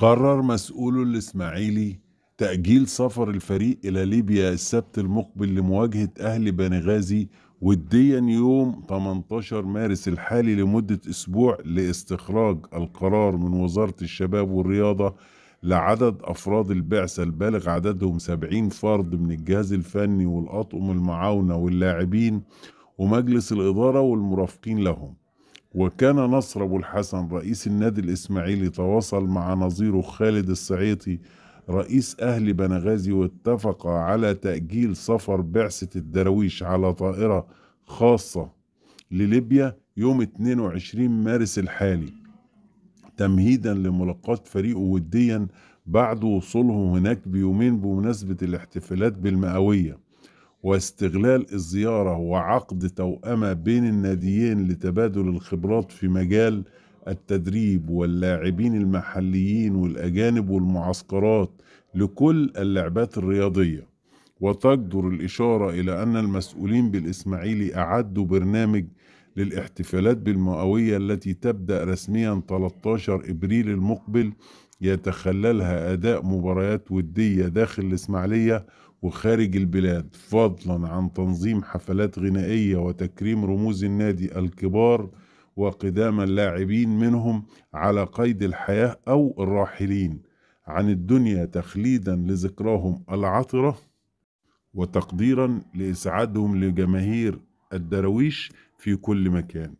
قرر مسؤول الإسماعيلي تأجيل سفر الفريق إلى ليبيا السبت المقبل لمواجهة أهل بنغازي وديا يوم 18 مارس الحالي لمدة أسبوع لاستخراج القرار من وزارة الشباب والرياضة لعدد أفراد البعثة البالغ عددهم 70 فرد من الجهاز الفني والأطقم المعاونة واللاعبين ومجلس الإدارة والمرافقين لهم وكان نصر أبو الحسن رئيس النادي الإسماعيلي تواصل مع نظيره خالد الصعيطي رئيس أهل بنغازي واتفق على تأجيل سفر بعثة الدراويش على طائرة خاصة لليبيا يوم 22 مارس الحالي تمهيدا لملاقات فريقه وديا بعد وصوله هناك بيومين بمناسبة الاحتفالات بالمئوية واستغلال الزيارة وعقد توأمة بين الناديين لتبادل الخبرات في مجال التدريب واللاعبين المحليين والأجانب والمعسكرات لكل اللعبات الرياضية وتجدر الإشارة إلى أن المسؤولين بالإسماعيلي أعدوا برنامج للاحتفالات بالمئوية التي تبدأ رسميا 13 إبريل المقبل يتخللها أداء مباريات ودية داخل الإسماعيلية وخارج البلاد فضلا عن تنظيم حفلات غنائية وتكريم رموز النادي الكبار وقدام اللاعبين منهم على قيد الحياة أو الراحلين عن الدنيا تخليدا لذكراهم العطرة وتقديرا لإسعادهم لجماهير الدراويش في كل مكان